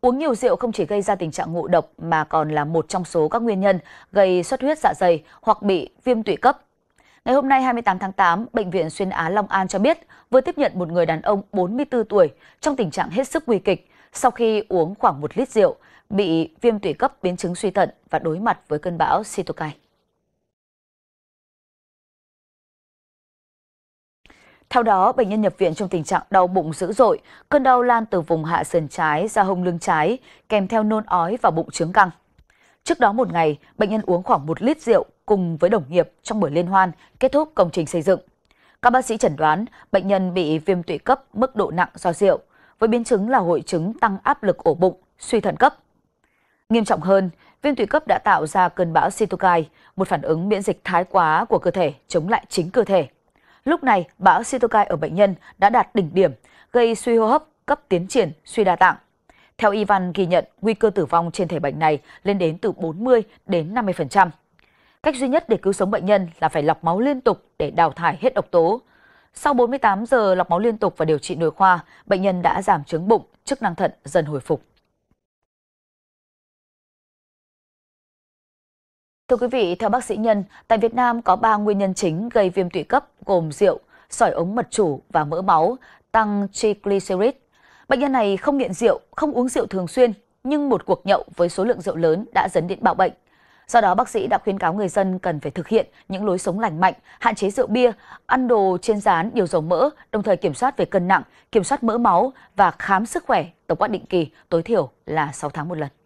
Uống nhiều rượu không chỉ gây ra tình trạng ngộ độc mà còn là một trong số các nguyên nhân gây xuất huyết dạ dày hoặc bị viêm tụy cấp. Ngày hôm nay 28 tháng 8, Bệnh viện Xuyên Á Long An cho biết vừa tiếp nhận một người đàn ông 44 tuổi trong tình trạng hết sức nguy kịch sau khi uống khoảng 1 lít rượu, bị viêm tụy cấp biến chứng suy thận và đối mặt với cơn bão Sitokai. Theo đó, bệnh nhân nhập viện trong tình trạng đau bụng dữ dội, cơn đau lan từ vùng hạ sườn trái ra hông lưng trái, kèm theo nôn ói và bụng trướng căng. Trước đó một ngày, bệnh nhân uống khoảng 1 lít rượu cùng với đồng nghiệp trong buổi liên hoan kết thúc công trình xây dựng. Các bác sĩ chẩn đoán bệnh nhân bị viêm tụy cấp mức độ nặng do rượu, với biến chứng là hội chứng tăng áp lực ổ bụng, suy thận cấp. Nghiêm trọng hơn, viêm tụy cấp đã tạo ra cơn bão cytokine, một phản ứng miễn dịch thái quá của cơ thể chống lại chính cơ thể. Lúc này, bão cytokine ở bệnh nhân đã đạt đỉnh điểm, gây suy hô hấp cấp tiến triển, suy đa tạng. Theo Ivan ghi nhận, nguy cơ tử vong trên thể bệnh này lên đến từ 40 đến 50%. Cách duy nhất để cứu sống bệnh nhân là phải lọc máu liên tục để đào thải hết độc tố. Sau 48 giờ lọc máu liên tục và điều trị nội khoa, bệnh nhân đã giảm chứng bụng, chức năng thận dần hồi phục. Thưa quý vị, theo bác sĩ Nhân, tại Việt Nam có 3 nguyên nhân chính gây viêm tụy cấp gồm rượu, sỏi ống mật chủ và mỡ máu, tăng triglycerid. Bệnh nhân này không nghiện rượu, không uống rượu thường xuyên, nhưng một cuộc nhậu với số lượng rượu lớn đã dẫn đến bạo bệnh. Do đó, bác sĩ đã khuyến cáo người dân cần phải thực hiện những lối sống lành mạnh, hạn chế rượu bia, ăn đồ trên rán, nhiều dầu mỡ, đồng thời kiểm soát về cân nặng, kiểm soát mỡ máu và khám sức khỏe tổng quát định kỳ tối thiểu là 6 tháng một lần.